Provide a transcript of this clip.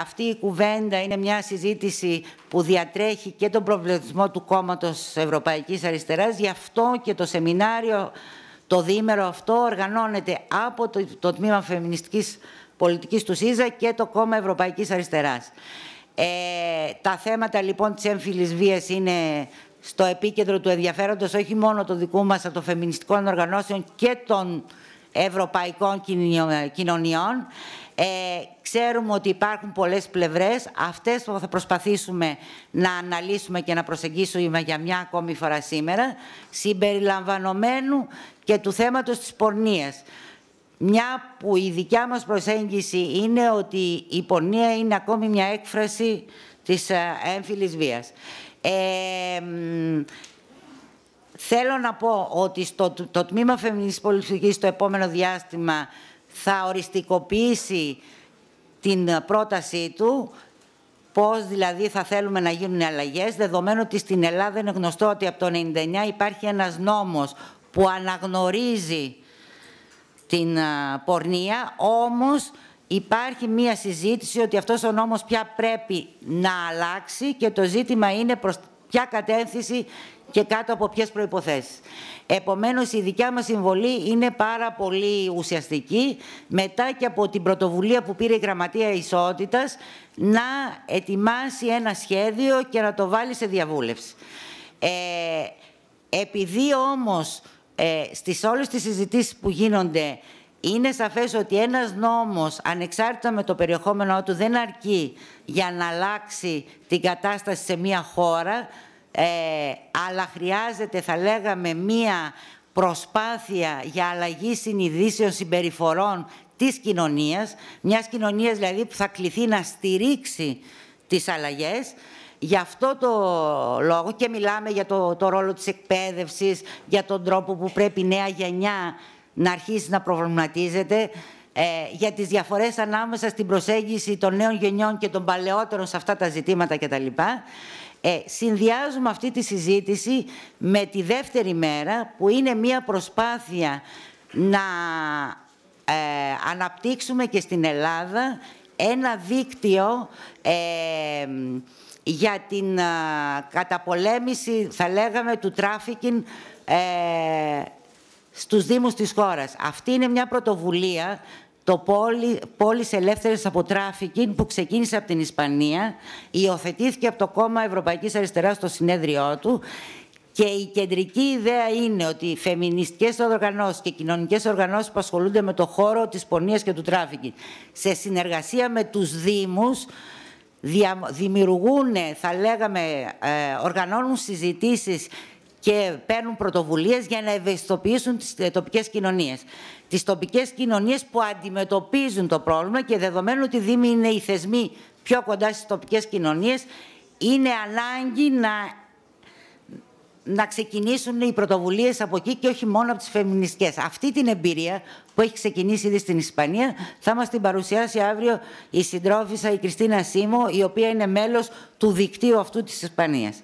Αυτή η κουβέντα είναι μια συζήτηση που διατρέχει και τον προβληματισμό του κόμματος Ευρωπαϊκής Αριστεράς. Γι' αυτό και το σεμινάριο, το δίμερο αυτό, οργανώνεται από το, Τμήμα Φεμινιστικής Πολιτικής του ΣΥΖΑ και το Κόμμα Ευρωπαϊκής Αριστεράς. Ε, τα θέματα λοιπόν της έμφυλης βίας είναι στο επίκεντρο του ενδιαφέροντος όχι μόνο το δικού μας, αλλά των φεμινιστικών οργανώσεων και των ευρωπαϊκών κοινωνιών. Ε, ξέρουμε ότι υπάρχουν πολλές πλευρές. Αυτές που θα προσπαθήσουμε να αναλύσουμε και να προσεγγίσουμε για μια ακόμη φορά σήμερα, συμπεριλαμβανομένου και του θέματος της πορνείας. Μια που η δικιά μας προσέγγιση είναι ότι η πορνεία είναι ακόμη μια έκφραση της ε, έμφυλης βίας. Ε, Θέλω να πω ότι στο, το, το τμήμα φεμινιστικής πολιτικής το επόμενο διάστημα θα οριστικοποιήσει την ε, πρότασή του πώς δηλαδή θα θέλουμε να γίνουν οι αλλαγές, δεδομένου ότι στην Ελλάδα είναι γνωστό ότι από το 99 υπάρχει ένας νόμος που αναγνωρίζει την ε, πορνεία, όμως υπάρχει μία συζήτηση ότι αυτός ο νόμος πια πρέπει να αλλάξει και το ζήτημα είναι προς ποια κατεύθυνση και κάτω από ποιες προϋποθέσεις. Επομένως, η δικιά μας συμβολή είναι πάρα πολύ ουσιαστική, μετά και από την πρωτοβουλία που πήρε η Γραμματεία Ισότητας, να ετοιμάσει ένα σχέδιο και να το βάλει σε διαβούλευση. Ε, επειδή όμως ε, στις όλες τις συζητήσεις που γίνονται είναι σαφές ότι ένας νόμος, ανεξάρτητα με το περιεχόμενό του, δεν αρκεί για να αλλάξει την κατάσταση σε μία χώρα, ε, αλλά χρειάζεται, θα λέγαμε, μία προσπάθεια για αλλαγή συνειδήσεων συμπεριφορών της κοινωνίας, μιας κοινωνίας δηλαδή που θα κληθεί να στηρίξει τις αλλαγές, Γι' αυτό το λόγο και μιλάμε για το, το ρόλο της εκπαίδευσης, για τον τρόπο που πρέπει η νέα γενιά να αρχίσει να προβληματίζεται ε, για τις διαφορές ανάμεσα στην προσέγγιση των νέων γενιών και των παλαιότερων σε αυτά τα ζητήματα κτλ. Ε, συνδυάζουμε αυτή τη συζήτηση με τη δεύτερη μέρα που είναι μια προσπάθεια να ε, αναπτύξουμε και στην Ελλάδα ένα δίκτυο ε, για την ε, καταπολέμηση, θα λέγαμε, του τράφικιν στους Δήμους της χώρας. Αυτή είναι μια πρωτοβουλία, το πόλη, πόλης ελεύθερης από τράφικιν που ξεκίνησε από την Ισπανία, υιοθετήθηκε από το κόμμα Ευρωπαϊκής Αριστεράς στο συνέδριό του και η κεντρική ιδέα είναι ότι οι φεμινιστικές οργανώσεις και κοινωνικές οργανώσεις... που ασχολούνται με το χώρο της πορνεία και του τράφικιν... σε συνεργασία με τους δήμους... δημιουργούν, θα λέγαμε, ε, οργανώνουν συζητήσεις και παίρνουν πρωτοβουλίες για να ευαισθητοποιήσουν τις ε, τοπικές κοινωνίες. Τις τοπικές κοινωνίες που αντιμετωπίζουν το πρόβλημα και δεδομένου ότι οι Δήμοι είναι οι θεσμοί πιο κοντά στις τοπικές κοινωνίες, είναι ανάγκη να να ξεκινήσουν οι πρωτοβουλίες από εκεί και όχι μόνο από τις φεμινιστικές. Αυτή την εμπειρία που έχει ξεκινήσει ήδη στην Ισπανία θα μας την παρουσιάσει αύριο η συντρόφισσα η Κριστίνα Σίμω, η οποία είναι μέλος του δικτύου αυτού της Ισπανίας.